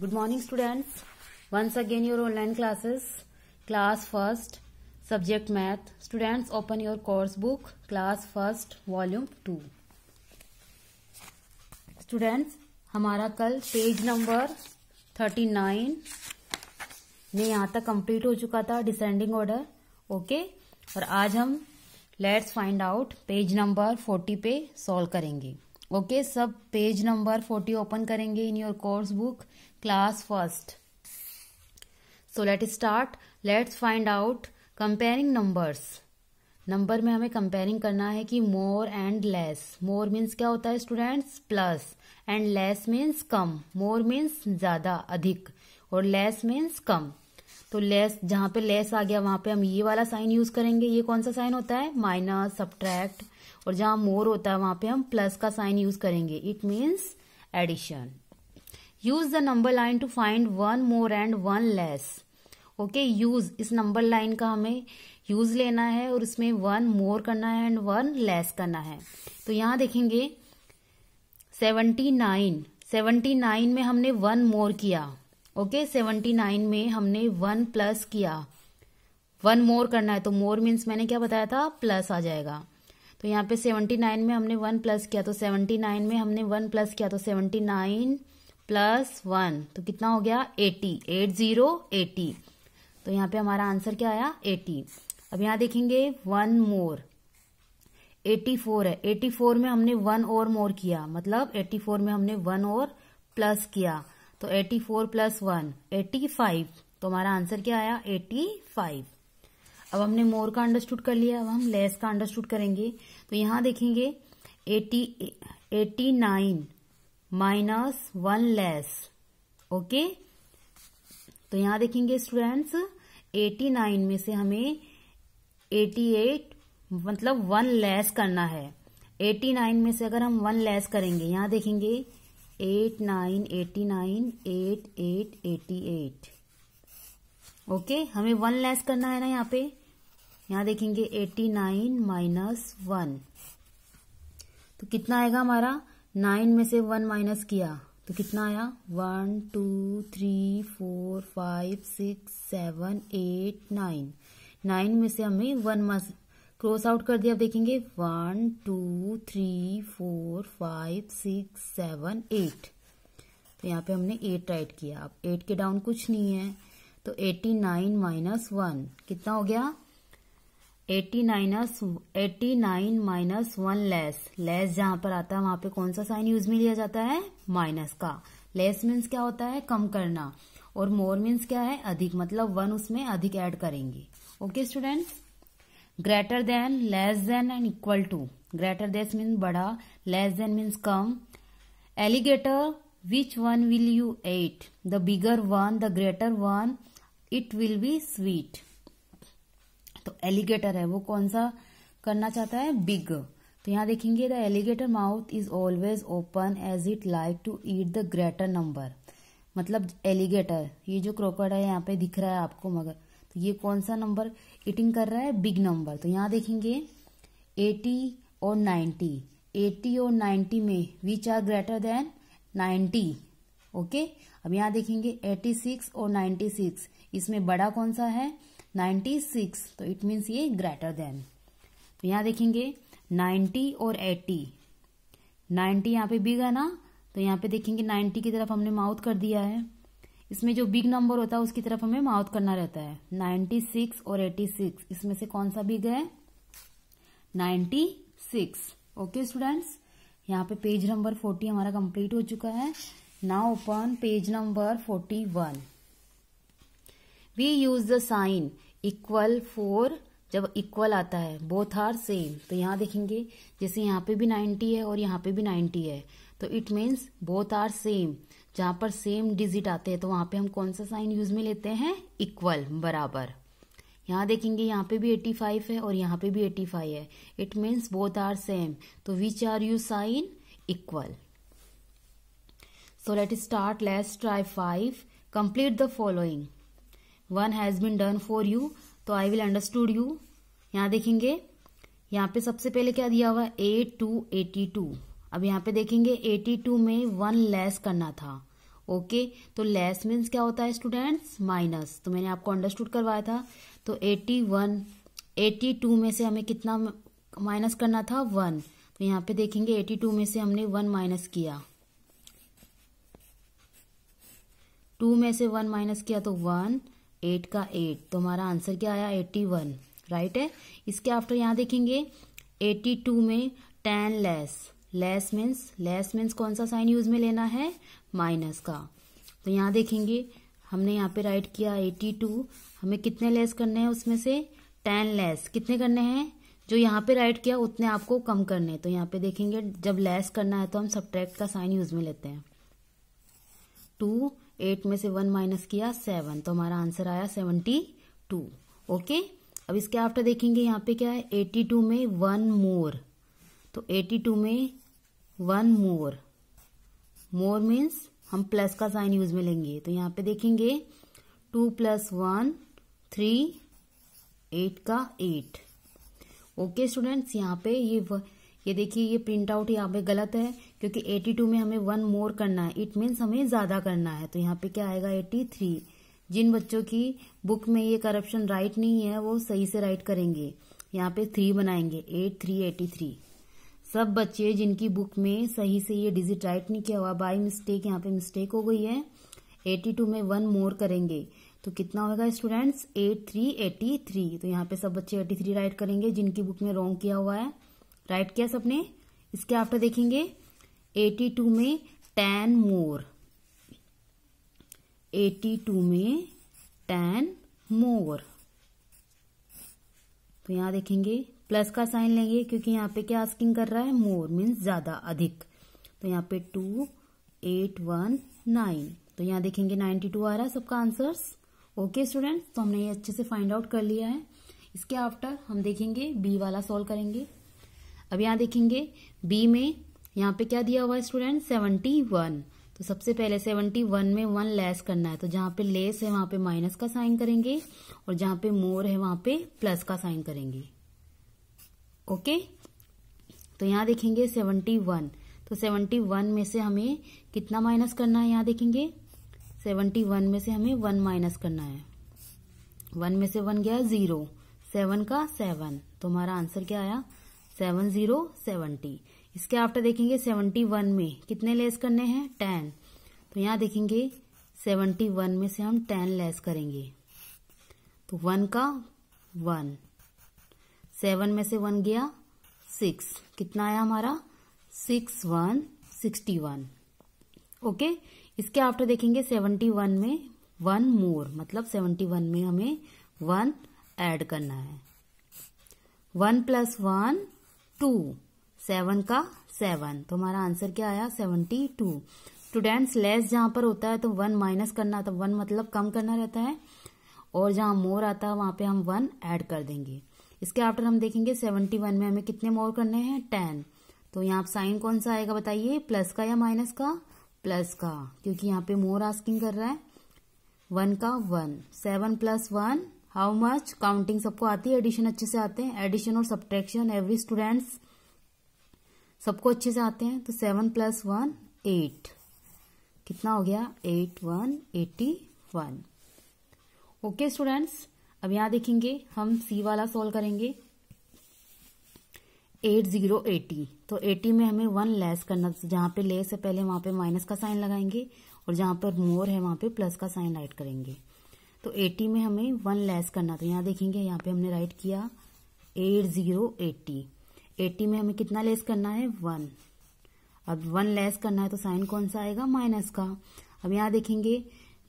good morning students once again your online classes class first subject math students open your course book class first volume two students हमारा कल page number thirty nine में यहां तक complete हो चुका था descending order okay और आज हम let's find out page number forty पे सॉल्व करेंगे ओके सब पेज नंबर फोर्टी ओपन करेंगे in your course book class first so let start let's find out comparing numbers number में हमें कंपेयरिंग करना है कि more and less more means क्या होता है students plus and less means कम मोर मीन्स ज्यादा अधिक और लेस मीन्स कम तो लेस जहां पे लेस आ गया वहां पे हम ये वाला साइन यूज करेंगे ये कौन सा साइन होता है माइनस सब्ट्रैक्ट और जहां मोर होता है वहां पे हम प्लस का साइन यूज करेंगे it means addition use the number line to find one more and one less okay use इस नंबर लाइन का हमें यूज लेना है और इसमें वन मोर करना है एंड वन लेस करना है तो यहां देखेंगे सेवनटी नाइन सेवनटी नाइन में हमने वन मोर किया ओके सेवनटी नाइन में हमने वन प्लस किया वन मोर करना है तो मोर मीन्स मैंने क्या बताया था प्लस आ जाएगा तो यहाँ पे सेवेंटी नाइन में हमने वन प्लस किया तो सेवेंटी नाइन में हमने वन प्लस किया तो सेवनटी नाइन प्लस वन तो कितना हो गया एटी एट जीरो एटी तो यहाँ पे हमारा आंसर क्या आया एटी अब यहाँ देखेंगे वन मोर एटी फोर है एटी फोर में हमने वन और मोर किया मतलब एटी फोर में हमने वन और प्लस किया तो eighty four plus one eighty five तो हमारा आंसर क्या आया एटी फाइव अब हमने मोर का अंडरस्टूड कर लिया अब हम लेस का अंडरस्टूड करेंगे तो यहां देखेंगे eighty eighty nine minus one less okay तो यहां देखेंगे स्टूडेंट्स एटी नाइन में से हमें एटी एट मतलब वन लेस करना है एटी नाइन में से अगर हम वन लेस करेंगे यहां देखेंगे eight nine eighty nine eight eight eighty eight okay हमें वन लेस करना है ना यहाँ पे यहां देखेंगे एटी नाइन माइनस वन तो कितना आएगा हमारा नाइन में से वन माइनस किया तो कितना आया one two three four five six seven eight nine nine में से हमें वन मस क्रॉस आउट कर दिया अब देखेंगे one two three four five six seven eight तो यहाँ पे हमने एट राइट किया अब एट के डाउन कुछ नहीं है तो एटी नाइन माइनस वन कितना हो गया eighty nines eighty nine minus one less less जहां पर आता है वहां पे कौन सा साइन यूज में लिया जाता है माइनस का लेस मीन्स क्या होता है कम करना और मोर मीन्स क्या है अधिक मतलब वन उसमें अधिक ऐड करेंगे okay students greater than less than and equal to greater than means बड़ा लेस देन मीन्स कम alligator which one will you eat the bigger one the greater one it will be sweet तो alligator है वो कौन सा करना चाहता है बिग तो यहाँ देखेंगे the alligator mouth is always open as it like to eat the greater number मतलब एलिगेटर ये जो क्रोकर है यहाँ पे दिख रहा है आपको मगर तो ये कौन सा नंबर ईटिंग कर रहा है बिग नंबर तो यहाँ देखेंगे एटी और नाइन्टी एटी और नाइन्टी में which are greater than ninety okay अब यहाँ देखेंगे एटी सिक्स और नाइन्टी सिक्स इसमें बड़ा कौन सा है नाइन्टी सिक्स तो इट मीन्स ये ग्रेटर देन तो यहाँ देखेंगे नाइन्टी और एटी नाइन्टी यहाँ पे बिग है ना तो यहाँ पे देखेंगे नाइन्टी की तरफ हमने माउथ कर दिया है इसमें जो बिग नंबर होता है उसकी तरफ हमें माउथ करना रहता है नाइन्टी सिक्स और एटी सिक्स इसमें से कौन सा बिग है नाइन्टी सिक्स ओके स्टूडेंट्स यहाँ पे पेज नंबर फोर्टी हमारा कंप्लीट हो चुका है now open page number forty one we use the sign equal for जब इक्वल आता है बोथ आर सेम तो यहां देखेंगे जैसे यहाँ पे भी नाइन्टी है और यहाँ पे भी नाइन्टी है तो it means both are same जहां पर सेम डिजिट आते हैं तो वहां पे हम कौन सा साइन यूज में लेते हैं इक्वल बराबर यहां देखेंगे यहाँ पे भी एट्टी फाइव है और यहाँ पे भी एट्टी फाइव है it means both are same तो which are you sign equal so let start let's try five complete the following one has been done for you तो आई विल अंडरस्टूड यू यहाँ देखेंगे यहाँ पे सबसे पहले क्या दिया हुआ ए टू एटी टू अब यहाँ पे देखेंगे एटी टू में वन लेस करना था ओके okay, तो लेस मीन्स क्या होता है स्टूडेंट्स माइनस तो मैंने आपको अंडरस्टूड करवाया था तो एटी वन एटी टू में से हमें कितना माइनस करना था वन तो यहाँ पे देखेंगे एटी टू में से हमने वन माइनस किया टू में से वन माइनस किया तो वन एट का एट तो हमारा आंसर क्या आया एट्टी वन राइट है इसके आफ्टर यहाँ देखेंगे एट्टी टू में ten less less means less means कौन सा साइन यूज में लेना है माइनस का तो यहाँ देखेंगे हमने यहाँ पे राइट किया एट्टी टू हमें कितने लेस करने हैं उसमें से टेन लेस कितने करने हैं जो यहाँ पे राइट किया उतने आपको कम करने हैं तो यहाँ पे देखेंगे जब लेस करना है तो हम सब्ट्रैक्ट का साइन यूज में लेते हैं टू एट में से वन माइनस किया सेवन तो हमारा आंसर आया सेवेंटी टू ओके अब इसके आफ्टर देखेंगे यहाँ पे क्या है एटी टू में वन मोर तो एटी टू में वन मोर मोर मीन्स हम प्लस का साइन यूज में लेंगे तो यहाँ पे देखेंगे two plus one three eight का एट ओके स्टूडेंट्स यहाँ पे ये ये देखिए ये प्रिंट आउट यहाँ पे गलत है क्योंकि 82 में हमें वन मोर करना है इट मीन्स हमें ज्यादा करना है तो यहाँ पे क्या आएगा 83 जिन बच्चों की बुक में ये करप्शन राइट नहीं है वो सही से राइट करेंगे यहाँ पे थ्री बनाएंगे एट थ्री एटी थ्री सब बच्चे जिनकी बुक में सही से ये डिजिट राइट नहीं किया हुआ बाई मिस्टेक यहाँ पे मिस्टेक हो गई है एटी में वन मोर करेंगे तो कितना होगा स्टूडेंट्स थ्री तो यहाँ पे सब बच्चे थ्री राइट करेंगे जिनकी बुक में रॉन्ग किया हुआ है राइट किया सबने इसके आफ्टर देखेंगे 82 में टेन मोर 82 में टेन मोर तो यहां देखेंगे प्लस का साइन लेंगे क्योंकि यहाँ पे क्या आस्किंग कर रहा है मोर मीन्स ज्यादा अधिक तो यहाँ पे टू एट वन नाइन तो यहां देखेंगे नाइन्टी टू आ रहा है सबका आंसर्स ओके स्टूडेंट तो हमने ये अच्छे से फाइंड आउट कर लिया है इसके आफ्टर हम देखेंगे बी वाला सॉल्व करेंगे अब यहाँ देखेंगे बी में यहाँ पे क्या दिया हुआ है स्टूडेंट सेवेंटी वन तो सबसे पहले सेवेंटी वन में वन लेस करना है तो जहां पे लेस है वहां पे माइनस का साइन करेंगे और जहां पे मोर है वहां पे प्लस का साइन करेंगे ओके तो यहाँ देखेंगे सेवेंटी वन तो सेवेंटी वन में से हमें कितना माइनस करना है यहाँ देखेंगे सेवेंटी वन में से हमें वन माइनस करना है वन में से वन गया जीरो सेवन का सेवन तो हमारा आंसर क्या आया सेवन जीरो सेवेंटी इसके आफ्टर देखेंगे सेवनटी वन में कितने लेस करने हैं टेन तो यहाँ देखेंगे सेवनटी वन में से हम टेन लेस करेंगे तो वन का वन सेवन में से वन गया सिक्स कितना आया हमारा six one sixty one okay इसके आफ्टर देखेंगे सेवेंटी वन में वन मोर मतलब सेवनटी वन में हमें वन ऐड करना है one plus one two seven का सेवन तो हमारा आंसर क्या आया सेवनटी टू स्टूडेंट्स लेस जहां पर होता है तो वन माइनस करना तो वन मतलब कम करना रहता है और जहां मोर आता है वहां पे हम वन ऐड कर देंगे इसके आफ्टर हम देखेंगे सेवनटी वन में हमें कितने मोर करने हैं टेन तो यहाँ पर साइन कौन सा आएगा बताइए प्लस का या माइनस का प्लस का क्योंकि यहाँ पे मोर आस्किंग कर रहा है वन का one seven plus one how much counting सबको आती है एडिशन अच्छे से आते हैं एडिशन और सब्ट्रैक्शन एवरी स्टूडेंट्स सबको अच्छे से आते हैं तो सेवन प्लस वन एट कितना हो गया eight one eighty one okay students अब यहां देखेंगे हम सी वाला सोल्व करेंगे एट जीरो एटी तो एटी में हमें वन लेस करना जहां पे लेस है पहले वहां पे माइनस का साइन लगाएंगे और जहां पर मोर है वहां पे प्लस का साइन ऐड करेंगे तो 80 में हमें वन लेस करना था यहाँ देखेंगे यहाँ पे हमने राइट किया एट जीरो एट्टी एट्टी में हमें कितना लेस करना है वन अब वन लेस करना है तो साइन कौन सा आएगा माइनस का अब यहाँ देखेंगे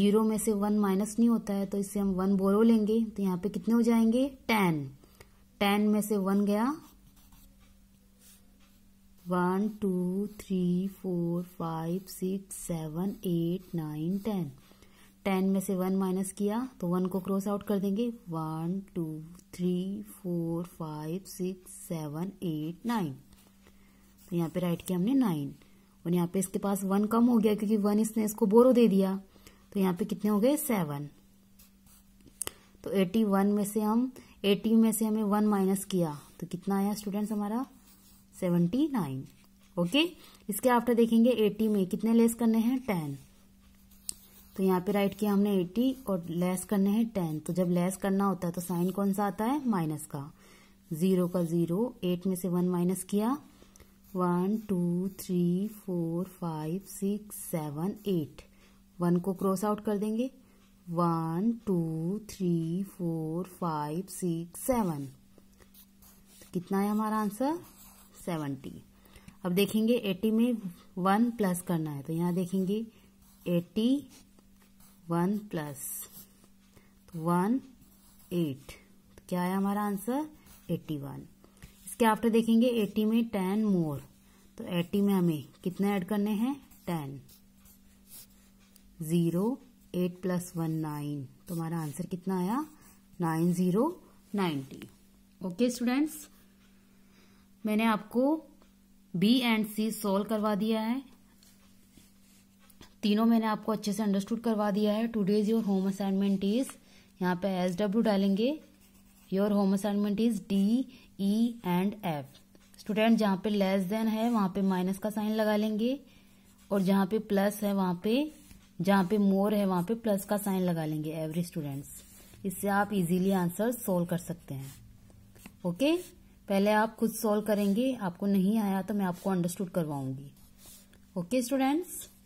जीरो में से वन माइनस नहीं होता है तो इससे हम वन बोरो लेंगे तो यहाँ पे कितने हो जाएंगे टेन टेन में से वन गया one two three four five six seven eight nine ten ten में से वन माइनस किया तो वन को क्रॉस आउट कर देंगे one two three four five six seven eight nine तो यहाँ पे राइट किया हमने नाइन और यहाँ पे इसके पास वन कम हो गया क्योंकि वन इसने इसको बोरो दे दिया तो यहाँ पे कितने हो गए सेवन तो एटी वन में से हम एटी में से हमें वन माइनस किया तो कितना आया स्टूडेंट्स हमारा सेवनटी नाइन ओके इसके आफ्टर देखेंगे एटी में कितने लेस करने हैं टेन तो यहाँ पे राइट किया हमने 80 और लेस करने हैं 10 तो जब लेस करना होता है तो साइन कौन सा आता है माइनस का जीरो का जीरो एट में से वन माइनस किया one two three four five six seven eight one को क्रॉस आउट कर देंगे one two three four five six seven कितना है हमारा आंसर सेवनटी अब देखेंगे एटी में वन प्लस करना है तो यहाँ देखेंगे eighty one plus one eight तो क्या है हमारा आंसर एट्टी वन इसके आफ्टर देखेंगे एट्टी में टेन मोर तो एट्टी में हमें कितने ऐड करने हैं ten zero eight plus one nine तो हमारा आंसर कितना आया nine zero ninety okay students मैंने आपको बी एंड सी सॉल्व करवा दिया है तीनों मैंने आपको अच्छे से अंडरस्टूड करवा दिया है days your home assignment is यहाँ पे एस डब्ल्यू डालेंगे your home assignment is D E and F student जहाँ पे लेस देन है वहाँ पे माइनस का साइन लगा लेंगे और जहाँ पे प्लस है वहाँ पे जहाँ पे मोर है वहाँ पे प्लस का साइन लगा लेंगे एवरी स्टूडेंट्स इससे आप इजीली आंसर सोल्व कर सकते हैं ओके पहले आप खुद सोल्व करेंगे आपको नहीं आया तो मैं आपको अंडरस्टूड करवाऊंगी ओके स्टूडेंट्स